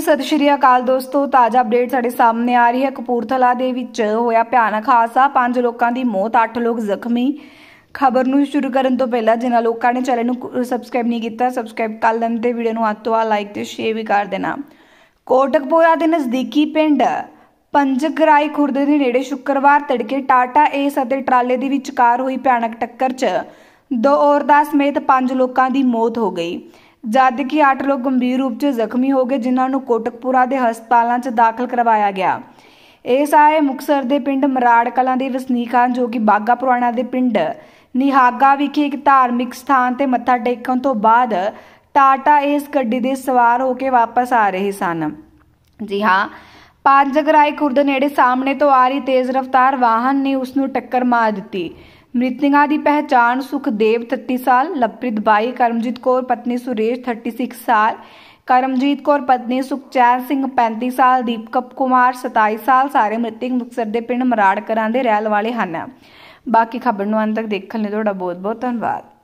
ਸਤਿ ਸ਼੍ਰੀ ਅਕਾਲ ਦੋਸਤੋ ਤਾਜ਼ਾ ਅਪਡੇਟ ਸਾਡੇ ਸਾਹਮਣੇ ਆ ਰਹੀ ਹੈ ਕਪੂਰਥਲਾ ਦੇ ਵਿੱਚ ਹੋਇਆ ਭਿਆਨਕ ਹਾਦਸਾ ਪੰਜ ਲੋਕਾਂ ਦੀ ਮੌਤ ਅੱਠ ਲੋਕ ਜ਼ਖਮੀ ਖਬਰ ਨੂੰ ਸ਼ੁਰੂ ਕਰਨ ਤੋਂ ਪਹਿਲਾਂ ਜਿਨ੍ਹਾਂ ਲੋਕਾਂ ਨੇ ਚੈਨਲ ਨੂੰ ਸਬਸਕ੍ਰਾਈਬ ਨਹੀਂ ਕੀਤਾ ਸਬਸਕ੍ਰਾਈਬ ਕਰ ਲੈਣ ਤੇ ਵੀਡੀਓ ਨੂੰ ਹੱਥ ਤੋਂ ਲਾਈਕ ਤੇ ਸ਼ੇਅਰ ਵੀ ਕਰ ਦੇਣਾ ਕੋਟਕਪੂਰਾ ਦੇ ਨਜ਼ਦੀਕੀ ਪਿੰਡ ਪੰਜਗਰਾਈ ਖੁਰਦ ਦੇ ਨੇੜੇ ਸ਼ੁੱਕਰਵਾਰ ਤੜਕੇ ਟਾਟਾ ਏਸ ਅਤੇ ਟਰਾਲੇ ਦੇ ਵਿੱਚਕਾਰ ਹੋਈ ਭਿਆਨਕ ਟੱਕਰ 'ਚ ਦੋ ਔਰਤਾਂ ਸਮੇਤ ਪੰਜ ਲੋਕਾਂ ਦੀ ਮੌਤ ਹੋ ਗਈ ਕਿ 8 ਲੋਕ ਗੰਭੀਰ ਰੂਪ 'ਚ ਜ਼ਖਮੀ ਹੋ ਗਏ ਜਿਨ੍ਹਾਂ ਨੂੰ ਕੋਟਕਪੂਰਾ ਦੇ ਹਸਪਤਾਲਾਂ 'ਚ ਦਾਖਲ ਕਰਵਾਇਆ ਗਿਆ ਇਹ ਸਾਰੇ ਮੁਕਸਰ ਦੇ ਪਿੰਡ ਮਰਾੜ ਕਲਾਂ ਦੇ ਵਸਨੀਕਾਂ ਜੋ ਕਿ ਬਾਗਾ ਪੁਰਾਣਾ ਦੇ ਪਿੰਡ ਨਿਹਾਗਾ ਵਿਖੇ ਇੱਕ ਧਾਰਮਿਕ ਸਥਾਨ ਤੇ ਮੱਥਾ ਟੇਕਣ ਤੋਂ ਬਾਅਦ ਟਾਟਾ ਇਸ ਗੱਡੀ ਦੇ ਸਵਾਰ ਹੋ ਕੇ ਵਾਪਸ ਆ ਰਹੇ ਸਨ ਜੀ ਹਾਂ ਪੰਜਗਰਾਈ ਖੁਰਦ ਨੇੜੇ ਸਾਹਮਣੇ ਤੋਂ ਆ ਰਹੀ ਤੇਜ਼ ਰਫ਼ਤਾਰ ਵਾਹਨ ਨੇ ਉਸ ਨੂੰ ਟੱਕਰ ਮਾਰ ਦਿੱਤੀ ਮ੍ਰਿਤਕਾਂ ਦੀ ਪਹਿਚਾਣ ਸੁਖਦੇਵ 30 ਸਾਲ ਲਪ੍ਰਿਤ ਬਾਈ ਕਰਮਜੀਤ ਕੌਰ ਪਤਨੀ ਸੁਰੇਸ਼ 36 ਸਾਲ ਕਰਮਜੀਤ ਕੌਰ ਪਤਨੀ ਸੁਖਚੈਨ ਸਿੰਘ 35 ਸਾਲ ਦੀਪਕਪ ਕੁਮਾਰ 27 ਸਾਲ ਸਾਰੇ ਮ੍ਰਿਤਕ ਮੁਕਸਰ ਦੇ ਪਿੰਡ ਮਰਾੜ ਕਰਾਂ ਦੇ ਰਹਿਣ ਵਾਲੇ ਹਨ ਬਾਕੀ ਖਬਰ ਨੂੰ ਅੰਤ ਤੱਕ ਦੇਖਣ ਲਈ ਤੁਹਾਡਾ ਬਹੁਤ ਬਹੁਤ ਧੰਨਵਾਦ